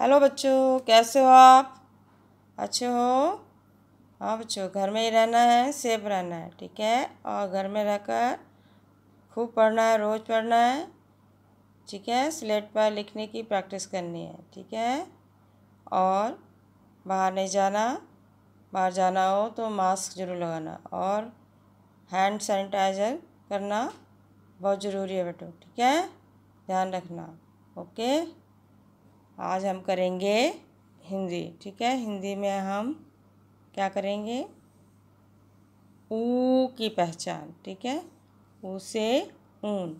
hello बच्चों कैसे हो आप अच्छे हो हाँ बच्चों घर में ही रहना है सेफ रहना है ठीक है और घर में रहकर खूब पढ़ना है रोज़ पढ़ना है ठीक है स्लेट पर लिखने की प्रैक्टिस करनी है ठीक है और बाहर नहीं जाना बाहर जाना हो तो मास्क जरूर लगाना और हैंड सैनिटाइजर करना बहुत ज़रूरी है बेटो ठीक है ध्यान रखना ओके आज हम करेंगे हिंदी ठीक है हिंदी में हम क्या करेंगे ऊ की पहचान ठीक है ऊ से ऊन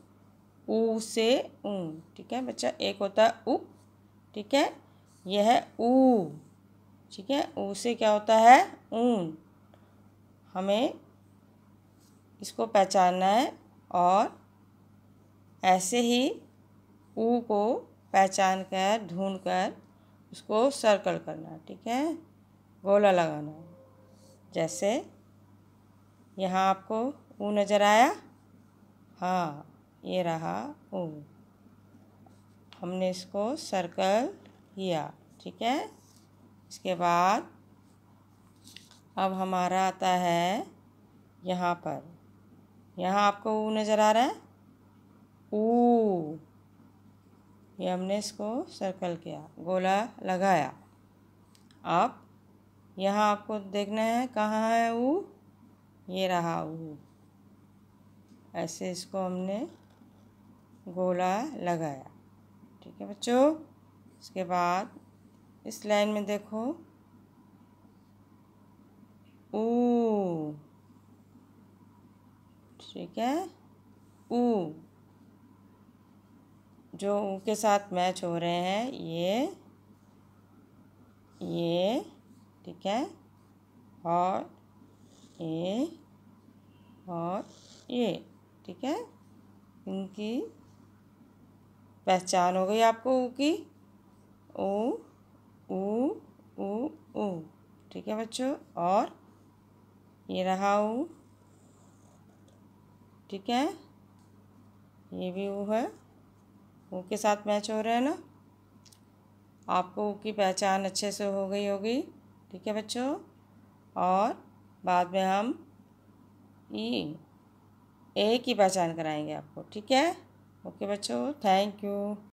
ऊ से ऊन ठीक है बच्चा एक होता है ऊ ठीक है यह है ऊ ठीक है ऊ से क्या होता है ऊन हमें इसको पहचानना है और ऐसे ही ऊ को पहचान कर ढूंढ कर उसको सर्कल करना ठीक है गोला लगाना जैसे यहाँ आपको ऊ नज़र आया हाँ ये रहा ऊ हमने इसको सर्कल किया ठीक है इसके बाद अब हमारा आता है यहाँ पर यहाँ आपको ऊ नज़र आ रहा है ऊ ये हमने इसको सर्कल किया गोला लगाया आप यहाँ आपको देखना है कहाँ है वो ये रहा वो ऐसे इसको हमने गोला लगाया ठीक है बच्चों इसके बाद इस लाइन में देखो ऊ ठीक है ऊ जो उनके साथ मैच हो रहे हैं ये ये ठीक है और ये और ये ठीक है इनकी पहचान हो गई आपको ऊ की ओ ऊ ऊ ठीक है बच्चों और ये रहा ऊ ठीक है ये भी ऊ है ओ के साथ मैच हो रहा है ना आपको ओ की पहचान अच्छे से हो गई होगी ठीक है बच्चों और बाद में हम ई ए की पहचान कराएंगे आपको ठीक है ओके बच्चों थैंक यू